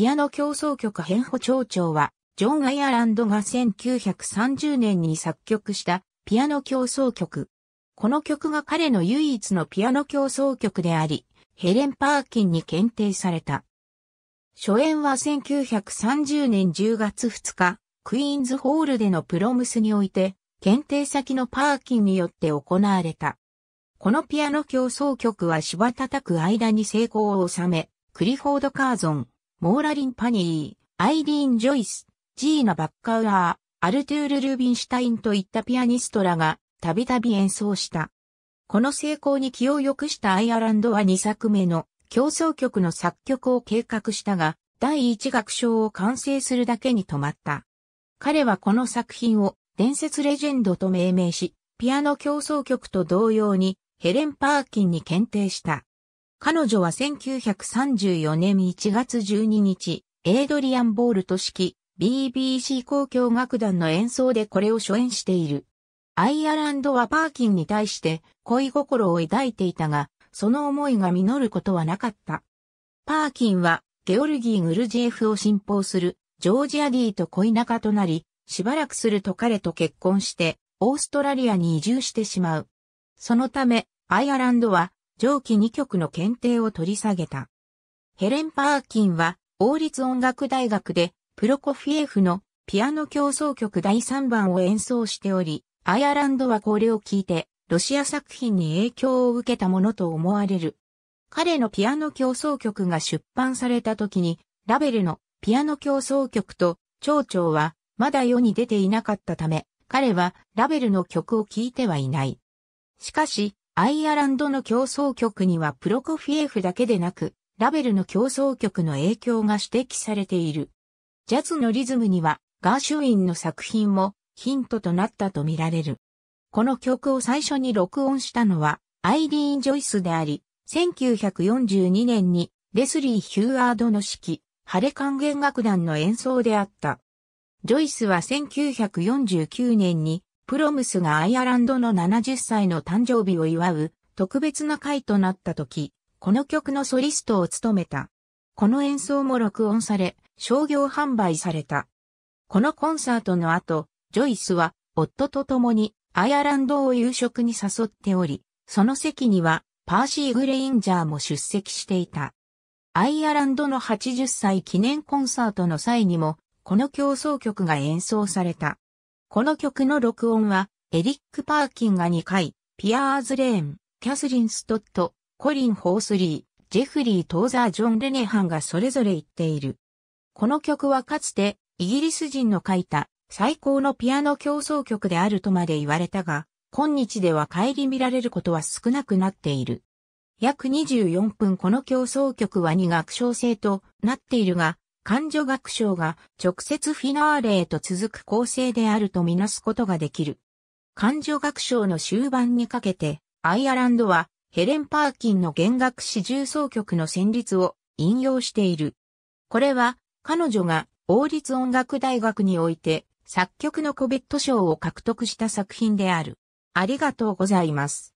ピアノ協奏曲変歩長調は、ジョン・アイアランドが1930年に作曲したピアノ協奏曲。この曲が彼の唯一のピアノ協奏曲であり、ヘレン・パーキンに検定された。初演は1930年10月2日、クイーンズホールでのプロムスにおいて、検定先のパーキンによって行われた。このピアノ協奏曲は芝叩く間に成功を収め、クリフォード・カーゾン、モーラリン・パニー、アイリーン・ジョイス、ジーナ・バッカウアー、アルトゥール・ルービンシュタインといったピアニストらがたびたび演奏した。この成功に気を良くしたアイアランドは2作目の競争曲の作曲を計画したが、第1楽章を完成するだけに止まった。彼はこの作品を伝説レジェンドと命名し、ピアノ競争曲と同様にヘレン・パーキンに検定した。彼女は1934年1月12日、エイドリアン・ボールと式 BBC 公共楽団の演奏でこれを初演している。アイアランドはパーキンに対して恋心を抱いていたが、その思いが実ることはなかった。パーキンはゲオルギー・グルジエフを信奉するジョージア・ディーと恋仲となり、しばらくすると彼と結婚して、オーストラリアに移住してしまう。そのため、アイアランドは上記2曲の検定を取り下げた。ヘレン・パーキンは、王立音楽大学で、プロコフィエフのピアノ競争曲第3番を演奏しており、アイアランドはこれを聞いて、ロシア作品に影響を受けたものと思われる。彼のピアノ競争曲が出版された時に、ラベルのピアノ競争曲と蝶々はまだ世に出ていなかったため、彼はラベルの曲を聴いてはいない。しかし、アイアランドの競争曲にはプロコフィエフだけでなく、ラベルの競争曲の影響が指摘されている。ジャズのリズムには、ガーシュウィンの作品もヒントとなったとみられる。この曲を最初に録音したのは、アイリーン・ジョイスであり、1942年にレスリー・ヒューアードの指揮、ハレ管弦楽団の演奏であった。ジョイスは1949年にプロムスがアイアランドの70歳の誕生日を祝う特別な会となった時、この曲のソリストを務めた。この演奏も録音され、商業販売された。このコンサートの後、ジョイスは夫と共にアイアランドを夕食に誘っており、その席にはパーシー・グレインジャーも出席していた。アイアランドの80歳記念コンサートの際にも、この競争曲が演奏された。この曲の録音は、エリック・パーキンが2回、ピアーズ・レーン、キャスリン・ストット、コリン・ホースリー、ジェフリー・トーザー・ジョン・レネハンがそれぞれ言っている。この曲はかつて、イギリス人の書いた最高のピアノ競争曲であるとまで言われたが、今日では帰り見られることは少なくなっている。約24分この競争曲は2楽章制となっているが、感女学賞が直接フィナーレへと続く構成であるとみなすことができる。感女学賞の終盤にかけて、アイアランドはヘレン・パーキンの弦楽四重奏曲の旋律を引用している。これは彼女が王立音楽大学において作曲のコベット賞を獲得した作品である。ありがとうございます。